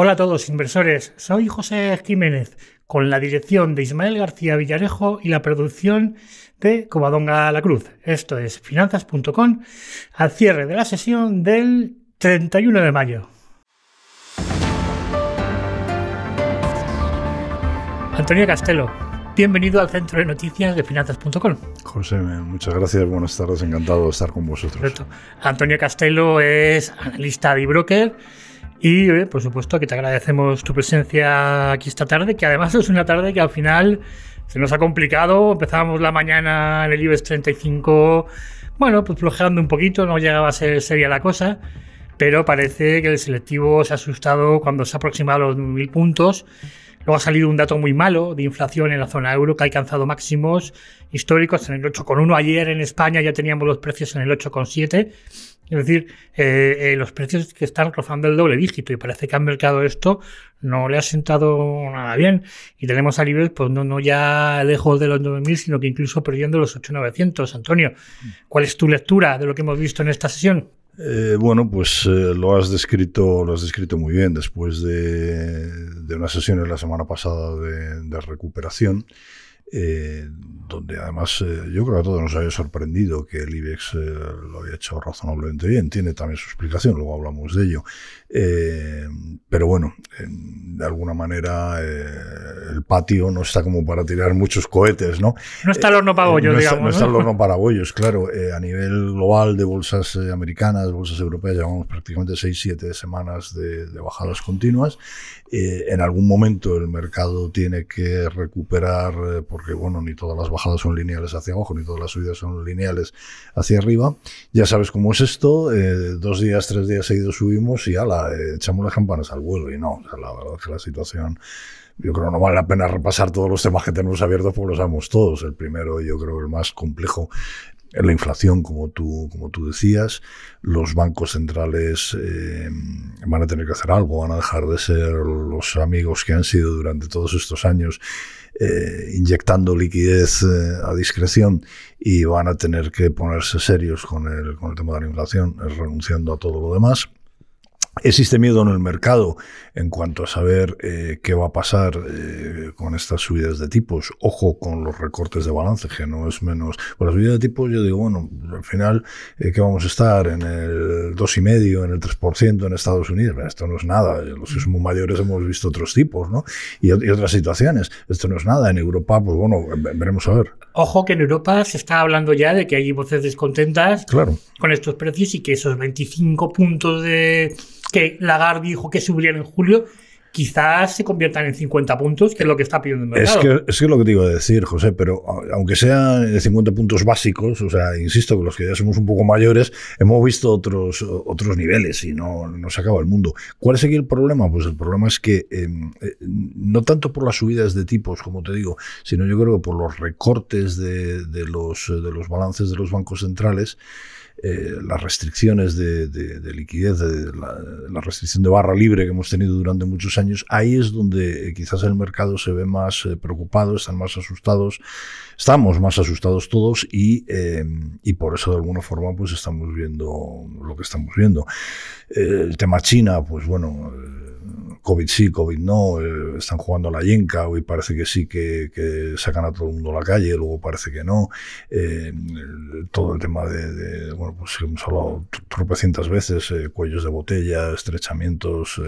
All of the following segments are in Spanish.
Hola a todos inversores, soy José Jiménez con la dirección de Ismael García Villarejo y la producción de Covadonga La Cruz. Esto es finanzas.com al cierre de la sesión del 31 de mayo. Antonio Castelo, bienvenido al centro de noticias de finanzas.com. José, muchas gracias, buenas tardes, encantado de estar con vosotros. Antonio Castelo es analista de broker y por supuesto que te agradecemos tu presencia aquí esta tarde, que además es una tarde que al final se nos ha complicado. Empezábamos la mañana en el IBEX 35, bueno, pues flojeando un poquito, no llegaba a ser seria la cosa, pero parece que el selectivo se ha asustado cuando se ha aproximado a los 1.000 puntos Luego ha salido un dato muy malo de inflación en la zona euro que ha alcanzado máximos históricos en el 8,1. Ayer en España ya teníamos los precios en el 8,7. Es decir, eh, eh, los precios que están rozando el doble dígito y parece que han mercado esto no le ha sentado nada bien. Y tenemos a nivel, pues no, no ya lejos de los 9.000, sino que incluso perdiendo los 8.900. Antonio, mm. ¿cuál es tu lectura de lo que hemos visto en esta sesión? Eh, bueno, pues eh, lo has descrito, lo has descrito muy bien. Después de, de unas sesiones la semana pasada de, recuperación, eh, donde además yo creo que a todos nos había sorprendido que el IBEX lo había hecho razonablemente bien. Tiene también su explicación, luego hablamos de ello. Eh, pero bueno, de alguna manera eh, el patio no está como para tirar muchos cohetes, ¿no? No está el eh, horno para bollos, no digamos. no, el horno para bollos, claro. a nivel global de bolsas americanas, bolsas europeas, llevamos prácticamente 6-7 semanas de, de, bajadas continuas. en algún momento el mercado tiene que recuperar, porque bueno, ni todas las bajadas son lineales hacia abajo, ni todas las subidas son lineales hacia arriba. Ya sabes cómo es esto, dos días, tres días seguidos subimos y ala, eh, echamos las campanas al vuelo y no, la verdad es que la situación, yo creo que no vale la pena repasar todos los temas que tenemos abiertos porque los sabemos todos. El primero, yo creo el más complejo, la inflación, como tú, como tú decías, los bancos centrales eh, van a tener que hacer algo, van a dejar de ser los amigos que han sido durante todos estos años, eh, inyectando liquidez a discreción y van a tener que ponerse serios con el, con el tema de la inflación, renunciando a todo lo demás. Existe miedo en el mercado, en cuanto a saber eh, qué va a pasar eh, con estas subidas de tipos. Ojo con los recortes de balance, que no es menos. Con las subidas de tipos, yo digo, bueno, al final, eh, ¿qué vamos a estar? ¿En el 2,5%, en el 3% en Estados Unidos? esto no es nada. Los que mayores hemos visto otros tipos, ¿no? Y, otras situaciones. Esto no es nada. En Europa, pues bueno, veremos a ver. Ojo que en Europa se está hablando ya de que hay voces descontentas con estos precios y que esos 25 puntos de que Lagarde dijo que subirían en julio quizás se conviertan en 50 puntos, que es lo que está pidiendo el mercado. Es que, es lo que te iba a decir, José, pero aunque sean 50 puntos básicos, o sea, insisto, que los que ya somos un poco mayores, hemos visto otros, otros niveles y no, no se acaba el mundo. ¿Cuál es aquí el problema? Pues el problema es que em, eh, no tanto por las subidas de tipos, como te digo, sino yo creo que por los recortes los, de los balances de los bancos centrales, eh, las restricciones de, liquidez, de la, restricción de barra libre que hemos tenido durante muchos años, ahí es donde eh, quizás el mercado se ve más eh, preocupado, están más asustados, estamos más asustados todos y, y, por eso de alguna forma pues estamos viendo lo que estamos viendo. el tema China, pues bueno COVID sí, COVID no, eh, están jugando a la yenca, hoy parece que sí que, sacan a todo el mundo a la calle, luego parece que no, eh, todo el tema de, bueno, pues hemos hablado tropecientas veces, eh, cuellos de botella, estrechamientos,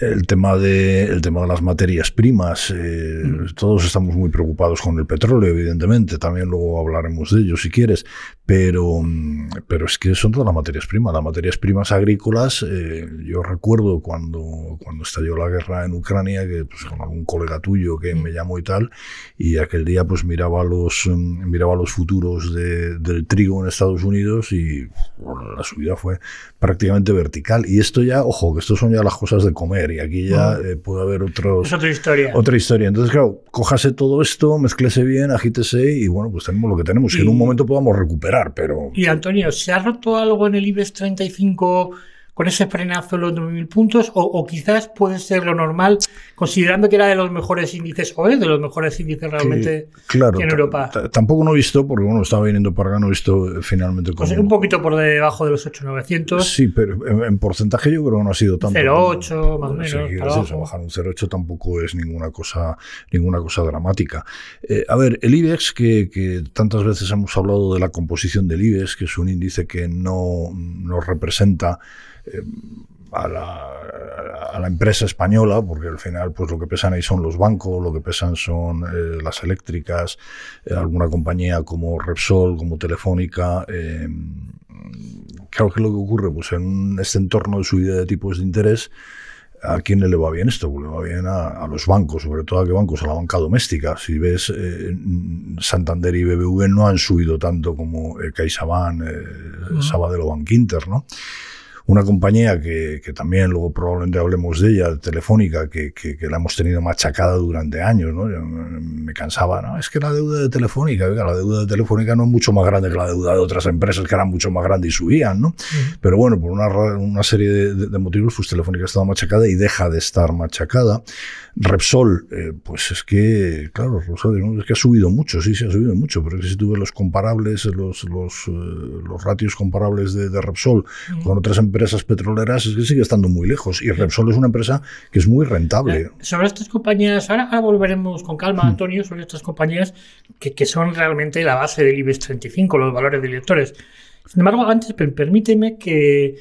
el tema de, tema de las materias primas, eh, mm. todos estamos muy preocupados con el petróleo, evidentemente, también luego hablaremos de ello si quieres, pero, mm, pero es que son todas las materias primas, las materias primas agrícolas, eh, yo recuerdo cuando, cuando estalló la guerra en Ucrania, que pues, con algún colega tuyo que mm. me llamó y tal, y aquel día pues miraba los, miraba los futuros de, del trigo en Estados Unidos y pues, la subida fue prácticamente vertical, y esto ya, ojo, que esto son ya las cosas de comer, y aquí ya eh, puede haber otros, otra historia. Otra historia. Entonces, claro, cojase todo esto, mezclese bien, agítese y bueno, pues tenemos lo que tenemos. Y, en un momento podamos recuperar, pero. Y Antonio, ¿se ha roto algo en el IBEX 35? con ese frenazo de los 9.000 puntos o, quizás puede ser lo normal, considerando que era de los mejores índices o es de los mejores índices realmente en Europa. Tampoco no he visto, porque bueno, estaba viniendo para acá, no he visto eh, finalmente pues un poquito por debajo de los 8.900. Sí, pero en, porcentaje yo creo que no ha sido tanto. 0.8 más o menos. Sí, bajar un 0.8 tampoco es ninguna cosa, ninguna cosa dramática. Eh, a ver, el IBEX, que, tantas veces hemos hablado de la composición del IBEX, que es un índice que no, nos representa a, la, empresa española, porque al final pues lo que pesan ahí son los bancos, lo que pesan son eh, las eléctricas, eh, alguna compañía como Repsol, como Telefónica. Em, claro que lo que ocurre pues en este entorno de subida de tipos de interés, ¿A quién le va bien esto? Pues le va bien a, los bancos, sobre todo a qué bancos, a la banca doméstica. Si ves, eh, Santander y BBV no han subido tanto como eh, CaixaBank, mm. Sabadell o Bankinter, ¿no? Una compañía que, también luego probablemente hablemos de ella, Telefónica, que, la hemos tenido machacada durante años, ¿no? me cansaba, ¿no? Es que la deuda de Telefónica, la deuda de Telefónica no es mucho más grande que la deuda de otras empresas que eran mucho más grandes y subían, ¿no? Pero bueno, por una, una serie de, motivos, pues Telefónica ha estado machacada y deja de estar machacada. Repsol, eh, pues es que, claro, es que ha subido mucho, sí, se ha subido mucho, pero si tú ves los comparables, los, los, eh, ratios comparables de, Repsol con otras empresas, empresas petroleras es que sigue estando muy lejos y Repsol es una empresa que es muy rentable. Sobre estas compañías, ahora, volveremos con calma, mm. Antonio, sobre estas compañías que, son realmente la base del IBEX 35, los valores directores. Sin embargo, antes permíteme que,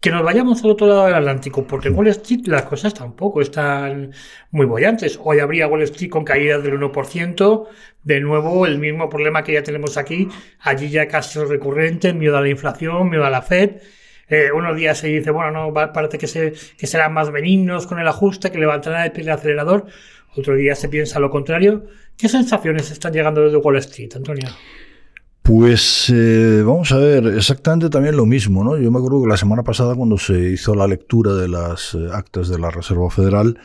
que nos vayamos al otro lado del Atlántico, porque en mm. Wall Street las cosas tampoco están muy bollantes. Hoy habría Wall Street con caídas del 1%, de nuevo el mismo problema que ya tenemos aquí, allí ya casi recurrente, miedo a la inflación, miedo a la Fed. Eh, unos días se dice, bueno, no, parece que, se, serán más benignos con el ajuste, que levantará el pie del acelerador. Otro día se piensa lo contrario. ¿Qué sensaciones están llegando desde Wall Street, Antonio? Pues eh, vamos a ver, exactamente también lo mismo, ¿no? Yo me acuerdo que la semana pasada cuando se hizo la lectura de las eh, actas de la Reserva Federal,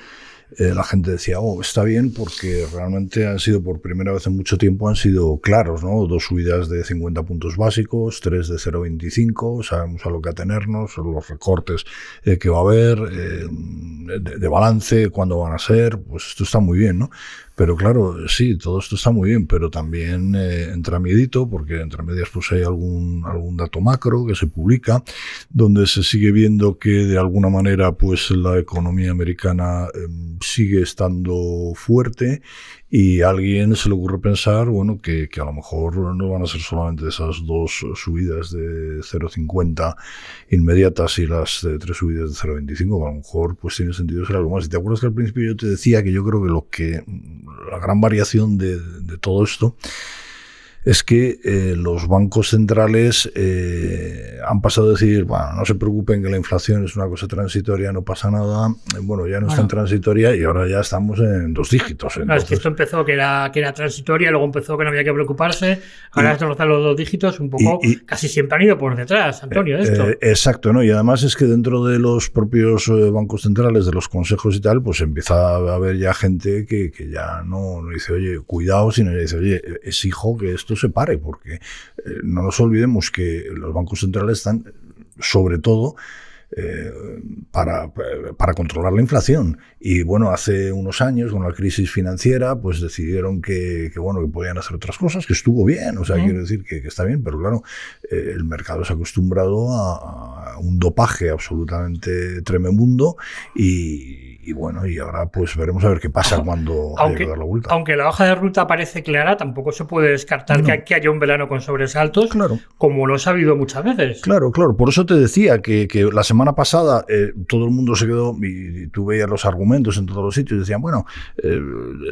eh, la gente decía, oh, está bien, porque realmente han sido por primera vez en mucho tiempo, han sido claros, ¿no? Dos subidas de 50 puntos básicos, tres de 0,25, sabemos a lo que atenernos, los recortes eh, que va a haber, eh, de, balance, cuándo van a ser, pues esto está muy bien, ¿no? Pero claro, sí, todo esto está muy bien, pero también eh, entra miedito, porque entre medias pues hay algún, algún dato macro que se publica, donde se sigue viendo que de alguna manera pues la economía americana em, sigue estando fuerte y a alguien se le ocurre pensar, bueno, que, que a lo mejor no van a ser solamente esas dos subidas de 0,50 inmediatas y las tres subidas de 0,25, a lo mejor pues tiene sentido ser algo más. Y te acuerdas que al principio yo te decía que yo creo que lo que la gran variación de, de todo esto es que eh, los bancos centrales eh, han pasado a decir, bueno, no se preocupen que la inflación es una cosa transitoria, no pasa nada, eh, bueno, ya no está en transitoria y ahora ya estamos en dos dígitos. esto empezó que era, que transitoria, luego empezó que no había que preocuparse, ahora en los dos dígitos, un poco, casi siempre han ido por detrás, Antonio, exacto, ¿no? Y además es que dentro de los propios bancos centrales, de los consejos y tal, pues empieza a haber ya gente que, ya no, no dice, oye, cuidado, sino ya dice, oye, exijo que esto se pare, porque eh, no nos olvidemos que los bancos centrales están, sobre todo, eh, para, controlar la inflación. Y bueno, hace unos años, con la crisis financiera, pues decidieron que, bueno, que podían hacer otras cosas, que estuvo bien, o sea, quiero decir que, está bien, pero claro, eh, el mercado se ha acostumbrado a, un dopaje absolutamente tremendo y, y bueno, y ahora pues veremos a ver qué pasa cuando aunque, que dar la vuelta. Aunque la hoja de ruta parece clara, tampoco se puede descartar que, aquí haya un verano con sobresaltos, claro. como lo ha sabido muchas veces. Claro, claro. Por eso te decía que, la semana pasada eh, todo el mundo se quedó y, tú veías los argumentos en todos los sitios y decían, bueno, eh,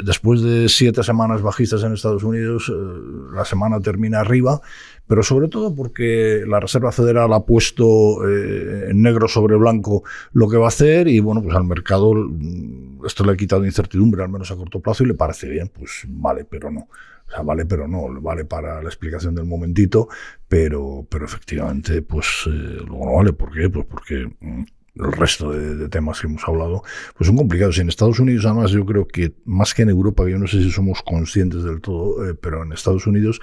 después de siete semanas bajistas en Estados Unidos, eh, la semana termina arriba, pero sobre todo porque la Reserva Federal ha puesto en negro sobre blanco lo que va a hacer y bueno, pues al mercado Mm, esto le ha quitado incertidumbre, al menos a corto plazo, y le parece bien, pues vale, pero no. O sea, vale, pero no, vale para la explicación del momentito, pero, pero efectivamente, pues eh, luego no vale. ¿Por qué? Pues porque mm, el resto de, temas que hemos hablado, pues son complicados. Y en Estados Unidos, además, yo creo que más que en Europa, yo no sé si somos conscientes del todo, eh, pero en Estados Unidos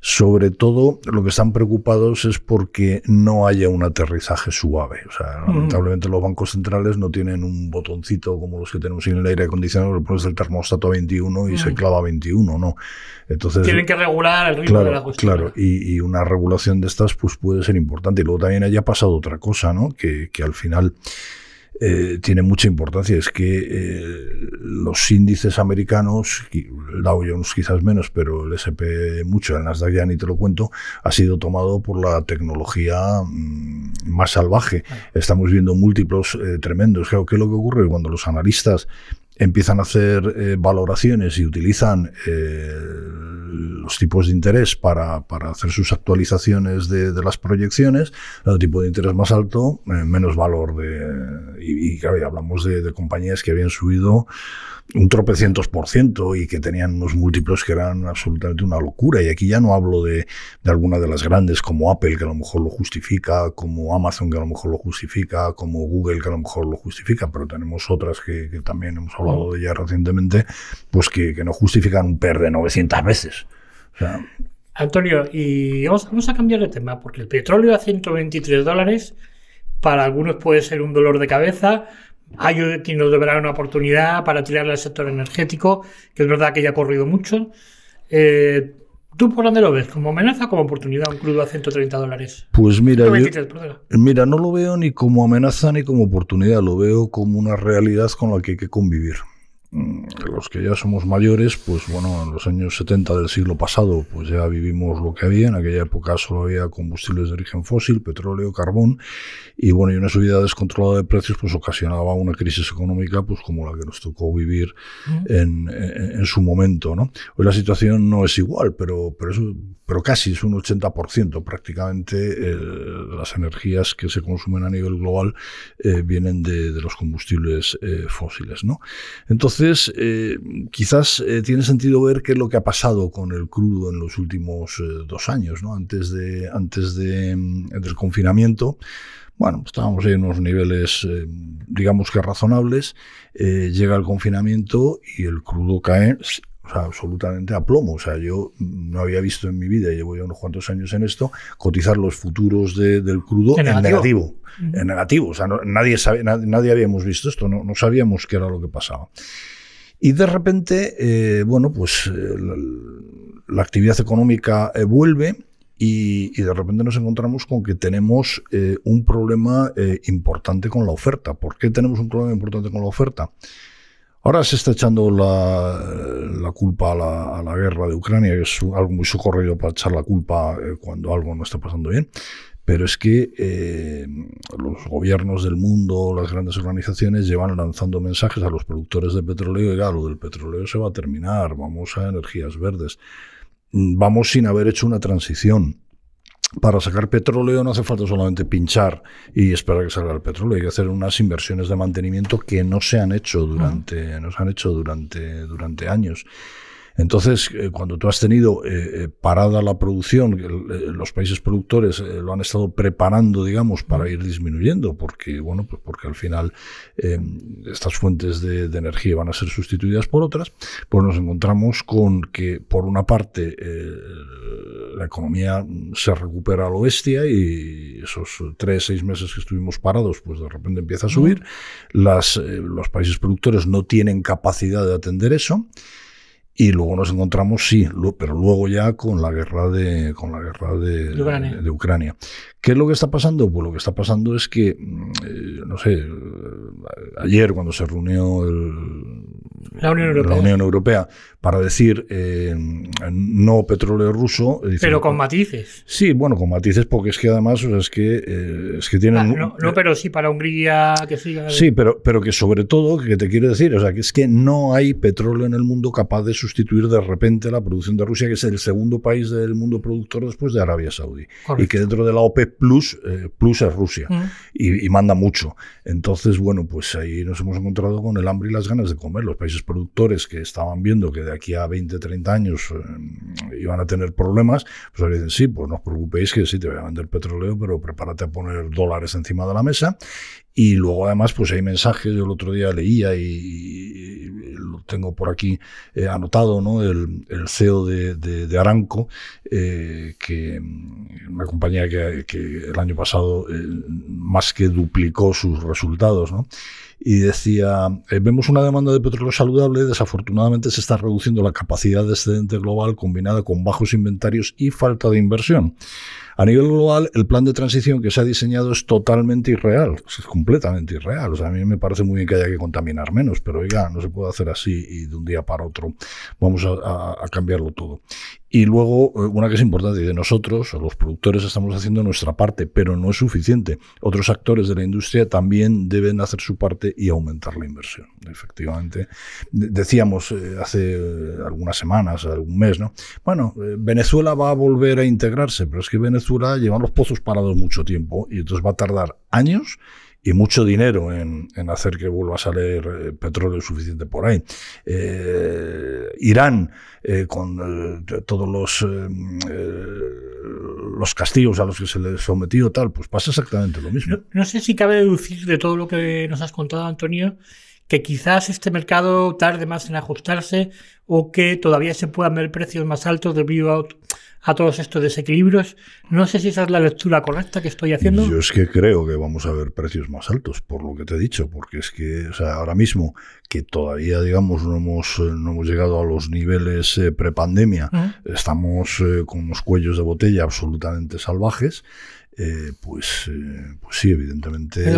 sobre todo lo que están preocupados es porque no haya un aterrizaje suave. O sea, mm. lamentablemente los bancos centrales no tienen un botoncito como los que tenemos en el aire acondicionado, que pones el termostato a 21 y se mm. clava a 21, ¿no? Entonces, Tienen que regular el ritmo de la cuestión. Claro, y, una regulación de estas pues, puede ser importante. Y luego también haya pasado otra cosa, ¿no? Que, al final... Eh, tiene mucha importancia. Es que eh, los índices americanos, el Dow Jones quizás menos, pero el SP mucho, el Nasdaq ya ni te lo cuento, ha sido tomado por la tecnología mm, más salvaje. Estamos viendo múltiplos eh, tremendos. creo que lo que ocurre cuando los analistas empiezan a hacer eh, valoraciones y utilizan eh, los tipos de interés para, para hacer sus actualizaciones de, las proyecciones, el tipo de interés más alto, menos valor de... Y, claro, hablamos de, de compañías que habían subido un tropecientos por ciento y que tenían unos múltiplos que eran absolutamente una locura. Y aquí ya no hablo de, de alguna de las grandes como Apple, que a lo mejor lo justifica, como Amazon, que a lo mejor lo justifica, como Google, que a lo mejor lo justifica, pero tenemos otras que, también hemos hablado de ya recientemente, pues que, que no justifican un PER de 900 veces. Antonio, y vamos, vamos a cambiar de tema, porque el petróleo a 123 dólares para algunos puede ser un dolor de cabeza, hay ah, quien nos deberá una oportunidad para tirarle al sector energético, que es verdad que ya ha corrido mucho. Eh, ¿Tú por dónde lo ves? ¿Como amenaza o como oportunidad un crudo a 130 dólares? Pues mira, mira, no lo veo ni como amenaza ni como oportunidad, lo veo como una realidad con la que hay que convivir. Mm, los que ya somos mayores, pues bueno, en los años 70 del siglo pasado, pues ya vivimos lo que había. En aquella época solo había combustibles de origen fósil, petróleo, carbón, y bueno, y una subida descontrolada de precios, pues ocasionaba una crisis económica, pues como la que nos tocó vivir en, su momento, ¿no? Hoy la situación no es igual, pero, pero, casi es un 80% prácticamente las energías que se consumen a nivel global eh, vienen de, los combustibles eh, fósiles, ¿no? Entonces, entonces, eh, quizás eh, tiene sentido ver qué es lo que ha pasado con el crudo en los últimos eh, dos años, ¿no? Antes, de, antes mm, del confinamiento. Bueno, estábamos en unos niveles, digamos que razonables. llega el confinamiento y el crudo cae absolutamente a plomo. O sea, yo no había visto en mi vida, llevo ya unos cuantos años en esto, cotizar los futuros del crudo en negativo. En negativo. O sea, nadie, nadie, habíamos visto esto, no, sabíamos qué era lo que pasaba. Y de repente, eh, bueno, pues eh, la, actividad económica eh, vuelve y, de repente nos encontramos con que tenemos un problema importante con la oferta. ¿Por qué tenemos un problema importante con la oferta? Ahora se está echando la, culpa a la, guerra de Ucrania, que es algo muy socorrido para echar la culpa eh, cuando algo no está pasando bien. Pero es que eh, los gobiernos del mundo, las grandes organizaciones, llevan lanzando mensajes a los productores de petróleo, y lo del petróleo se va a terminar, vamos a energías verdes, mm, vamos sin haber hecho una transición para sacar petróleo no hace falta solamente pinchar y esperar que salga el petróleo, hay que hacer unas inversiones de mantenimiento que no se han hecho durante, no se han hecho durante, durante años. Entonces, eh, cuando tú has tenido eh, eh, parada la producción, los países productores lo han estado preparando, digamos, para ir disminuyendo, porque, bueno, pues porque al final em, estas fuentes de, energía van a ser sustituidas por otras, pues nos encontramos con que, por una parte, la economía se recupera a lo bestia y esos tres, seis meses que estuvimos parados, pues de repente empieza a subir. los países productores no tienen capacidad de atender eso y luego nos encontramos, sí, pero luego ya con la guerra de, con la guerra de, Ucrania. ¿Qué es lo que está pasando? Pues lo que está pasando es que, mm, eh, no sé, eh, ayer cuando se reunió el, la Unión Europea, para decir eh, no petróleo ruso. Eh, pero con oh, matices. Sí, bueno, con matices porque es que además es, que, eh, es que tienen... no, pero sí para Hungría que siga... Sí, pero, pero que sobre todo, que te quiero decir, o sea, que es que no hay petróleo en el mundo capaz de sustituir de repente la producción de Rusia, que es el segundo país del mundo productor después de Arabia Saudí. Y que dentro de la OPEP Plus, Plus es Rusia mm. y, y manda mucho. Entonces, bueno, pues ahí nos hemos encontrado con el hambre y las ganas de comer. Los países productores que estaban viendo que de aquí a 20, 30 años eh, iban a tener problemas, pues ahora dicen, sí, pues no os preocupéis que sí, te voy a vender petróleo, pero prepárate a poner dólares encima de la mesa. Y luego además pues hay mensajes, yo el otro día leía y, lo tengo por aquí eh, anotado, ¿no? El, CEO de, de, Aranco, eh, que mm, una compañía que, el año pasado eh, más que duplicó sus resultados, Y decía, vemos una demanda de petróleo saludable, desafortunadamente se está reduciendo la capacidad de excedente global combinada con bajos inventarios y falta de inversión. A nivel global, el plan de transición que se ha diseñado es totalmente irreal, pues, completamente irreal. a mí me parece muy bien que haya que contaminar menos, pero oiga, no se puede hacer así y de un día para otro vamos a, cambiarlo todo. Y luego, eh, una que es importante, de nosotros, los productores, estamos haciendo nuestra parte, pero no es suficiente. Otros actores de la industria también deben hacer su parte y aumentar la inversión. Efectivamente, decíamos eh, hace eh, algunas semanas, algún mes, ¿no? Bueno, Venezuela va a volver a integrarse, pero es que Venezuela lleva los pozos parados mucho tiempo y entonces va a tardar años y mucho dinero en, hacer que vuelva a salir eh, petróleo suficiente por ahí. Eh, Irán, eh, con todos los, los castigos a los que se le sometido tal, pues pasa exactamente lo mismo. No, sé si cabe deducir de todo lo que nos has contado, Antonio, que quizás este mercado tarde más en ajustarse o que todavía se puedan ver precios más altos debido a todos estos desequilibrios. No sé si esa es la lectura correcta que estoy haciendo. Yo es que creo que vamos a ver precios más altos, por lo que te he dicho, porque es que ahora mismo que todavía, digamos, no hemos, eh, no hemos llegado a los niveles eh, prepandemia, estamos eh, con unos cuellos de botella absolutamente salvajes. pues, pues sí, evidentemente,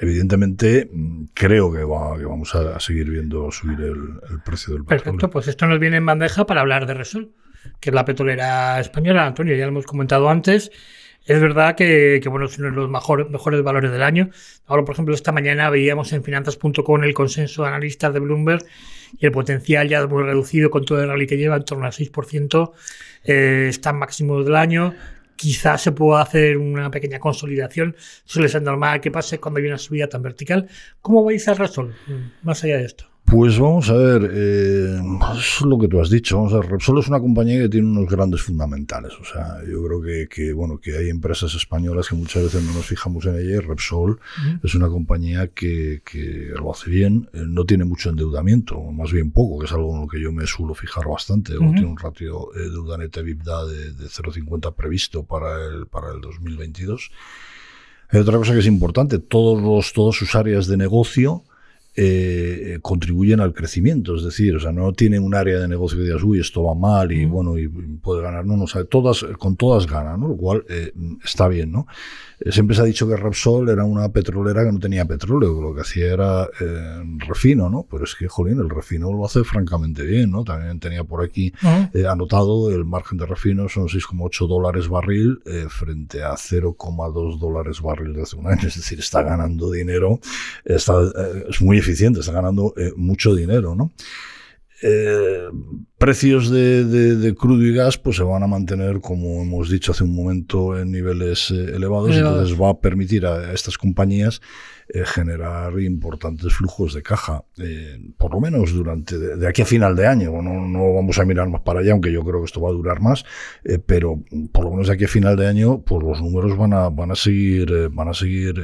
evidentemente creo que, vamos a, seguir viendo subir el, precio del petróleo. Perfecto, pues esto nos viene en bandeja para hablar de Resol que es la petrolera española. Antonio, ya lo hemos comentado antes. Es verdad que, bueno, es uno de los mejores valores del año. Ahora, por ejemplo, esta mañana veíamos en finanzas.com el consenso de analistas de Bloomberg y el potencial ya muy reducido con todo el rally que lleva, en torno al 6%. Eh, están máximo del año quizás se pueda hacer una pequeña consolidación. Suele ser normal que pase cuando hay una subida tan vertical. ¿Cómo veis a razón más allá de esto? Pues vamos a ver, eh, es lo que tú has dicho. Vamos a Repsol es una compañía que tiene unos grandes fundamentales. O sea, yo creo que, que bueno que hay empresas españolas que muchas veces no nos fijamos en ellas. Repsol es una compañía que, que, lo hace bien, eh, no tiene mucho endeudamiento, más bien poco, que es algo en lo que yo me suelo fijar bastante. Tiene un ratio eh, deuda neta de, de 0,50 previsto para el, para el 2022. Hay otra cosa que es importante, todos los, todas sus áreas de negocio eh, eh, contribuyen al crecimiento, es decir, o sea, no tienen un área de negocio que digas, uy, esto va mal y bueno, y puede ganar, no, no, o todas, con todas ganan, ¿no? lo cual eh, está bien, ¿no? Siempre se ha dicho que Repsol era una petrolera que no tenía petróleo, lo que hacía era refino, ¿no? Pero es que, jolín, el refino lo hace francamente bien, ¿no? También tenía por aquí anotado el margen de refino son 6,8 dólares barril frente a 0,2 dólares barril de hace un año, es decir, está ganando dinero, está, es muy está ganando eh, mucho dinero, ¿no? Eh, precios de, crudo y gas pues se van a mantener, como hemos dicho hace un momento, en niveles eh, elevados, entonces va a permitir a estas compañías generar importantes flujos de caja, eh, por lo menos durante de, aquí a final de año. No, no vamos a mirar más para allá, aunque yo creo que esto va a durar más, eh, pero por lo menos de aquí a final de año, pues los números van a, van a seguir, eh, van a seguir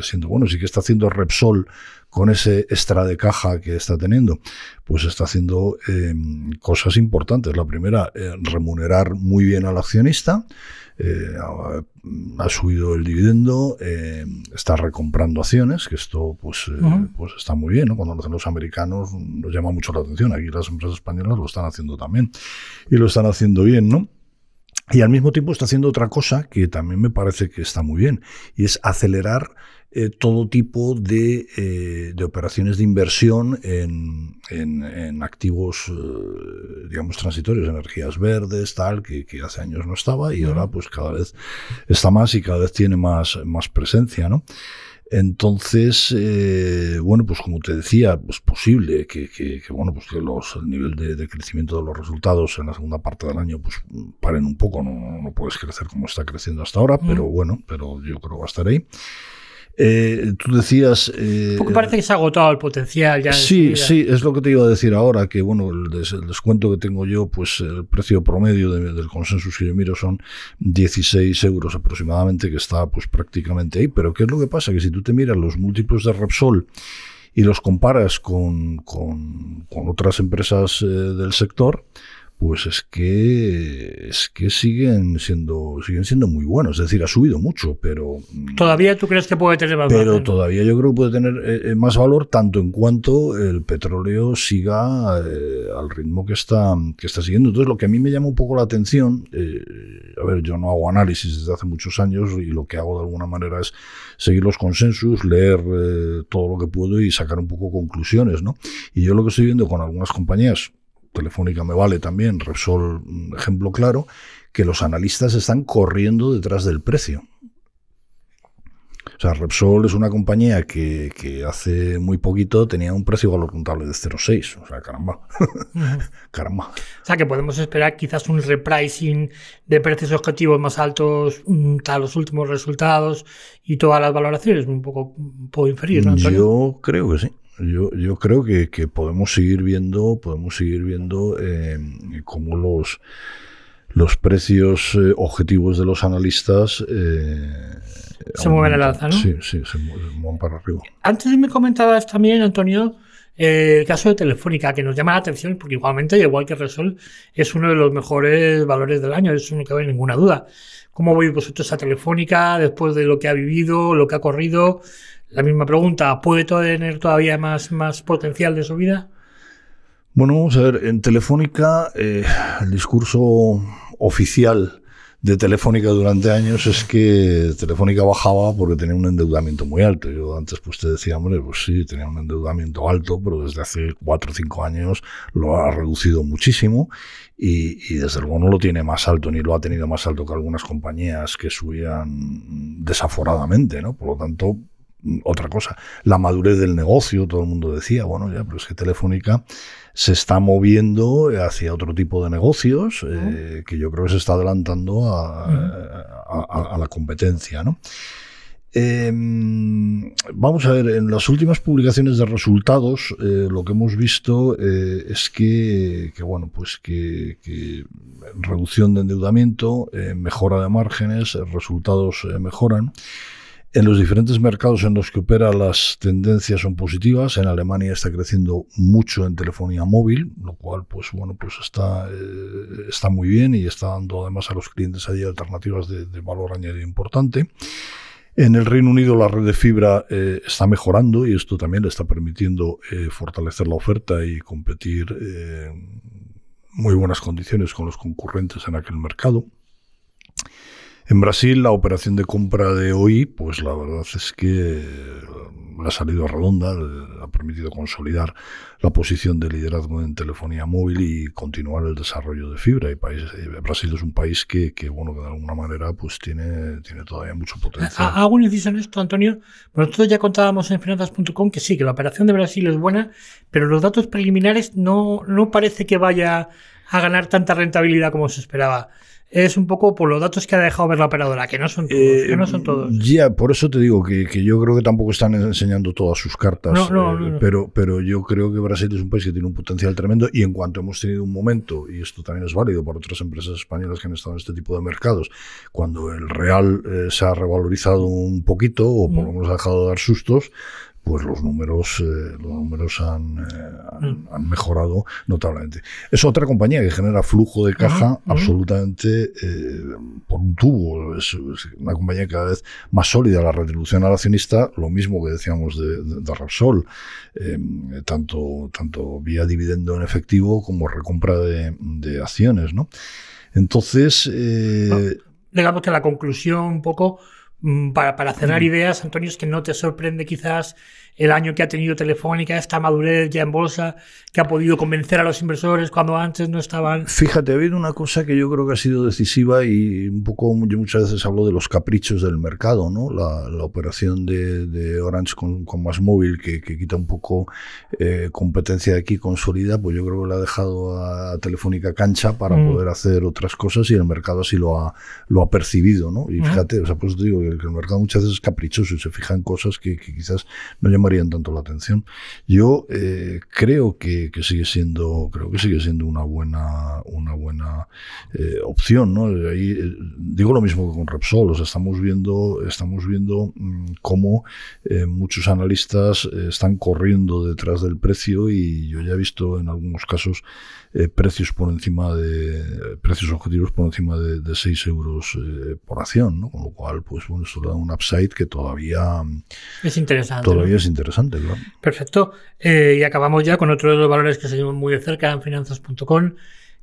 siendo buenos. ¿Y que está haciendo Repsol con ese extra de caja que está teniendo? Pues está haciendo em, cosas importantes. La primera, remunerar muy bien al accionista. Mm, ha subido el dividendo, eh, está recomprando acciones, que esto pues, eh, pues está muy bien, Cuando lo hacen los americanos mm, nos llama mucho la atención, aquí las empresas españolas lo están haciendo también y lo están haciendo bien, ¿no? Y al mismo tiempo está haciendo otra cosa que también me parece que está muy bien, y es acelerar eh, todo tipo de, eh, de, operaciones de inversión en, en, activos, eh, digamos, transitorios, energías verdes, tal, que, hace años no estaba y ahora pues cada vez está más y cada vez tiene más, más presencia, ¿no? Entonces, bueno, pues como te decía, es pues posible que, que, bueno, pues los, el nivel de, de, crecimiento de los resultados en la segunda parte del año pues paren un poco, no, no puedes crecer como está creciendo hasta ahora, pero bueno, pero yo creo que va a estar ahí. Eh, tú decías... Eh, Porque eh, parece que se ha agotado el potencial ya. Sí, sí, es lo que te iba a decir ahora, que bueno, el, descuento que tengo yo, pues el precio promedio del consenso que yo miro son 16 euros aproximadamente, que está pues prácticamente ahí. Pero ¿qué es lo que pasa? Que si tú te miras los múltiplos de Repsol y los comparas con, con, otras empresas eh, del sector, pues es que es que siguen siendo siguen siendo muy buenos, es decir, ha subido mucho, pero mm, todavía tú crees que puede tener más Pero todavía yo creo que puede tener eh, eh, más valor tanto en cuanto el petróleo siga eh, al ritmo que está que está siguiendo. Entonces, lo que a mí me llama un poco la atención, a ver, yo no hago análisis desde hace muchos años y lo que hago de alguna manera es seguir los consensos, leer todo lo que puedo y sacar un poco conclusiones, ¿no? Y yo lo que estoy viendo con algunas compañías Telefónica me vale también, Repsol, ejemplo claro, que los analistas están corriendo detrás del precio. O sea, Repsol es una compañía que, hace muy poquito tenía un precio valor contable de 0,6. O sea, caramba. caramba. O sea, que podemos esperar quizás un repricing de precios objetivos más altos mm, a los últimos resultados y todas las valoraciones. Un poco puedo inferir, ¿no, Yo creo que sí yo, creo que, podemos seguir viendo, podemos seguir viendo eh, cómo los, los precios eh, objetivos de los analistas eh, se mueven al alza, ¿no? Sí, sí, se mueven para arriba. Antes me comentabas también, Antonio, el caso de Telefónica, que nos llama la atención porque igualmente, igual que Resol, es uno de los mejores valores del año, eso no cabe ninguna duda. ¿Cómo veis vosotros a Telefónica después de lo que ha vivido, lo que ha corrido? la misma pregunta, ¿puede tener todavía más, más potencial de subida? Bueno, vamos a ver, en Telefónica eh, el discurso oficial de Telefónica durante años es que Telefónica bajaba porque tenía un endeudamiento muy alto. Yo antes pues te decía, hombre, pues sí, tenía un endeudamiento alto, pero desde hace cuatro o cinco años lo ha reducido muchísimo y, y, desde luego no lo tiene más alto, ni lo ha tenido más alto que algunas compañías que subían desaforadamente, ¿no? Por lo tanto, Mm, otra cosa. La madurez del negocio, todo el mundo decía, bueno, ya, pero es que Telefónica se está moviendo hacia otro tipo de negocios, eh, que yo creo que se está adelantando a, la competencia, em, vamos a ver, en las últimas publicaciones de resultados, eh, lo que hemos visto eh, es que, bueno, pues que reducción de endeudamiento, mejora de márgenes, resultados mejoran. En los diferentes mercados en los que opera las tendencias son positivas. En Alemania está creciendo mucho en telefonía móvil, lo cual, pues bueno, pues está, eh, está muy bien y está dando además a los clientes allí alternativas de, valor añadido importante. En el Reino Unido la red de fibra eh, está mejorando y esto también le está permitiendo eh, fortalecer la oferta y competir muy buenas condiciones con los concurrentes en aquel mercado. En Brasil la operación de compra de hoy, pues la verdad es que eh, ha salido redonda, eh, ha permitido consolidar la posición de liderazgo en telefonía móvil y continuar el desarrollo de fibra. Y eh, Brasil es un país que, bueno, de alguna manera pues tiene, todavía mucho potencial. Hago un inciso en esto, Antonio. Nosotros ya contábamos en finanzas.com que sí, que la operación de Brasil es buena, pero los datos preliminares no, no parece que vaya a ganar tanta rentabilidad como se esperaba es un poco por los datos que ha dejado ver la operadora, que no son todos. Eh, no son todos. Ya, por eso te digo que, que, yo creo que tampoco están enseñando todas sus cartas. Eh, pero, pero yo creo que Brasil es un país que tiene un potencial tremendo y en cuanto hemos tenido un momento, y esto también es válido para otras empresas españolas que han estado en este tipo de mercados, cuando el real eh, se ha revalorizado un poquito o por mm. lo menos ha dejado de dar sustos, pues los números, eh, los números eh, mm. han, mejorado notablemente. Es otra compañía que genera flujo de caja mm, mm. absolutamente eh, por un tubo. Es, una compañía cada vez más sólida. La retribución al accionista, lo mismo que decíamos de, de, em, tanto, tanto vía dividendo en efectivo como recompra de, acciones. ¿no? Entonces. Ah, digamos que la conclusión un poco Mm, para, para cerrar mm. ideas, Antonio, es que no te sorprende quizás el año que ha tenido Telefónica, esta madurez ya en bolsa, que ha podido convencer a los inversores cuando antes no estaban. Fíjate, ha habido una cosa que yo creo que ha sido decisiva y un poco, yo muchas veces hablo de los caprichos del mercado, ¿no? La, operación de, Orange con, más móvil, que, quita un poco eh, competencia de aquí consolida, pues yo creo que le ha dejado a Telefónica cancha para mm. poder hacer otras cosas y el mercado así lo ha, lo ha percibido, ¿no? Y fíjate, o sea, pues digo que el mercado muchas veces es caprichoso y se fijan cosas que, que quizás no llaman marían tanto la atención. Yo eh, creo que, sigue siendo, creo que sigue siendo una buena, una buena eh, opción, eh, Ahí, digo lo mismo que con Repsol, o estamos viendo, estamos viendo mm, cómo muchos analistas están corriendo detrás del precio y yo ya he visto en algunos casos eh, precios por encima de precios objetivos por encima de, 6 euros eh, por acción, ¿no? Con lo cual, pues bueno, esto da un upside que todavía mm, es interesante. Todavía es interesante, Perfecto. Eh, y acabamos ya con otro de los valores que seguimos muy de cerca en finanzas.com,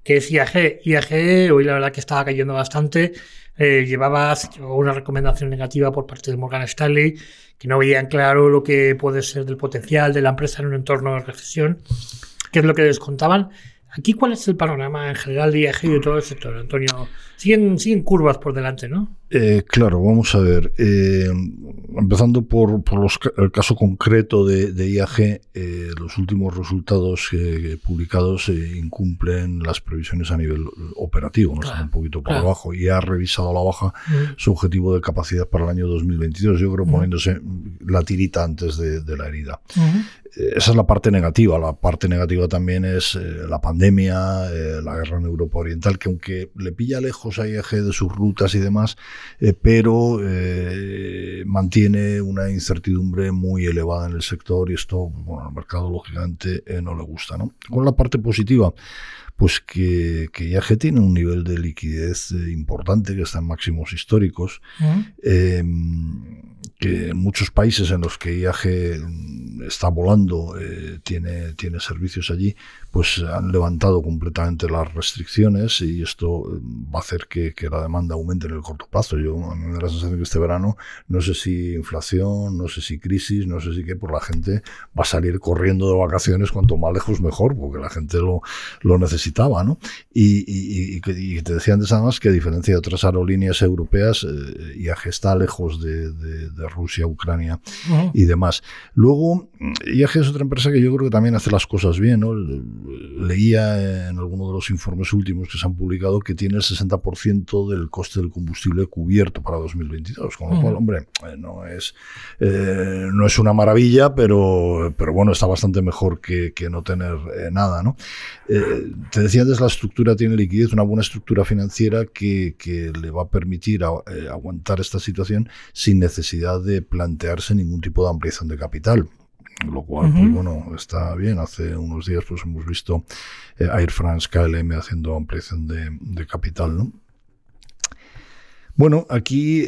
que es IAG. IAG, hoy la verdad que estaba cayendo bastante. llevaba una recomendación negativa por parte de Morgan Stanley, que no veían claro lo que puede ser del potencial de la empresa en un entorno de recesión, que es lo que les descontaban Aquí, ¿cuál es el panorama en general de IAG y de todo el sector, Antonio 100, curvas por delante, ¿no? Eh, claro, vamos a ver. Eh, empezando por, el caso concreto de, IAG, eh, los últimos resultados publicados incumplen las previsiones a nivel operativo, ¿no? están un poquito por abajo, y ha revisado a la baja mm. su objetivo de capacidad para el año 2022, yo creo mm. poniéndose la tirita antes de, la herida. Esa es la parte negativa. La parte negativa también es la pandemia, la guerra en Europa Oriental, que aunque le pilla lejos a IAG de sus rutas y demás, eh, pero eh, mantiene una incertidumbre muy elevada en el sector y esto, bueno, al mercado lógicamente eh, no le gusta. ¿no? Con la parte positiva, pues que, que IAG tiene un nivel de liquidez importante, que está en máximos históricos, em, que muchos países en los que IAG mm, está volando, tiene, tiene servicios allí, pues han levantado completamente las restricciones y esto mm, va a hacer que, la demanda aumente en el corto plazo. Yo me da la sensación que este verano, no sé si inflación, no sé si crisis, no sé si qué, por pues la gente va a salir corriendo de vacaciones cuanto más lejos mejor, porque la gente lo, lo necesitaba, ¿no? Y, te decía antes además que a diferencia de otras aerolíneas europeas, eh, IAG está lejos de, Rusia, Ucrania y demás. Luego, mm, IAG es otra empresa que yo creo que también hace las cosas bien, ¿no? leía en alguno de los informes últimos que se han publicado que tiene el 60% del coste del combustible cubierto para 2022, con lo cual, hombre, eh, no es, eh, no es una maravilla, pero, pero bueno, está bastante mejor que, no tener eh, nada. ¿no? te decía antes, la estructura tiene liquidez, una buena estructura financiera que, le va a permitir aguantar esta situación sin necesidad de plantearse ningún tipo de ampliación de capital lo cual, pues bueno, está bien. Hace unos días pues hemos visto eh, Air France KLM haciendo ampliación de, capital, ¿no? Bueno, aquí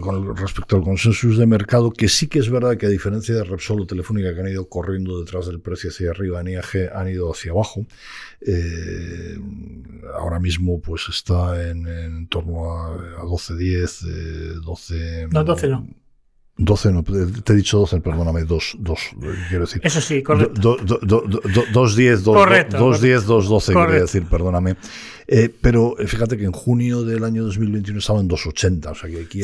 con respecto al consenso de mercado, que sí que es verdad que a diferencia de Repsol o Telefónica que han ido corriendo detrás del precio hacia arriba, en IAG han ido hacia abajo. Eh, ahora mismo pues está en, torno a, 12.10, 12... Eh, no, 12 no. 12, no, eh, te he dicho 12, perdóname, 2, 2, eh, quiero decir. Eso sí, correcto. 2, 10, 2, 12, quería decir, perdóname. Eh, pero eh, fíjate que en junio del año 2021 estaba en 2,80. O sea que aquí,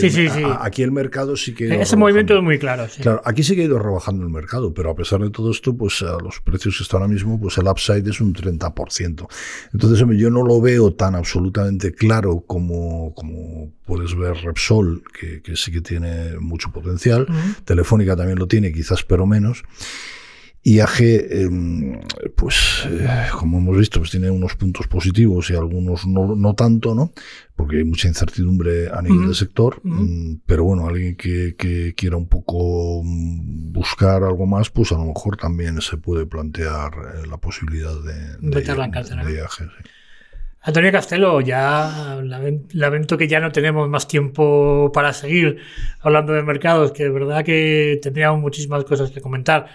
el, mercado sí que. Ese movimiento es muy claro. Claro, aquí sí que ha ido rebajando el mercado, pero a pesar de todo esto, pues a eh, los precios que ahora mismo, pues el upside es un 30%. Entonces, yo no lo veo tan absolutamente claro como, como puedes ver Repsol, que, sí que tiene mucho potencial. Telefónica también lo tiene, quizás, pero menos. Y em, pues, eh, como hemos visto, pues tiene unos puntos positivos y algunos no, tanto, ¿no? Porque hay mucha incertidumbre a nivel de del sector. Mm, pero bueno, alguien que, quiera un poco mm, buscar algo más, pues a lo mejor también se puede plantear eh, la posibilidad de, de, de, de Antonio Castelo, ya lamento que ya no tenemos más tiempo para seguir hablando de mercados, que de verdad que tendríamos muchísimas cosas que comentar.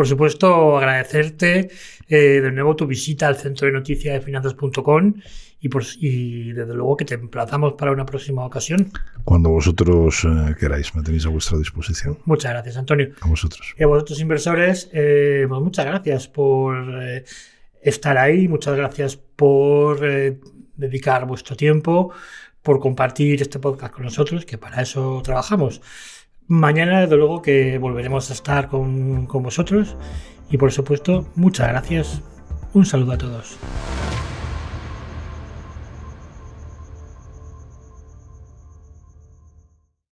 Por supuesto, agradecerte eh, de nuevo tu visita al centro de noticias de finanzas.com y, desde luego que te emplazamos para una próxima ocasión. Cuando vosotros eh, queráis, me tenéis a vuestra disposición. Muchas gracias, Antonio. A vosotros. Y a vosotros, inversores, eh, pues muchas gracias por estar ahí, muchas gracias por dedicar vuestro tiempo, por compartir este podcast con nosotros, que para eso trabajamos. Mañana, desde luego, que volveremos a estar con, con vosotros. Y por supuesto, muchas gracias. Un saludo a todos.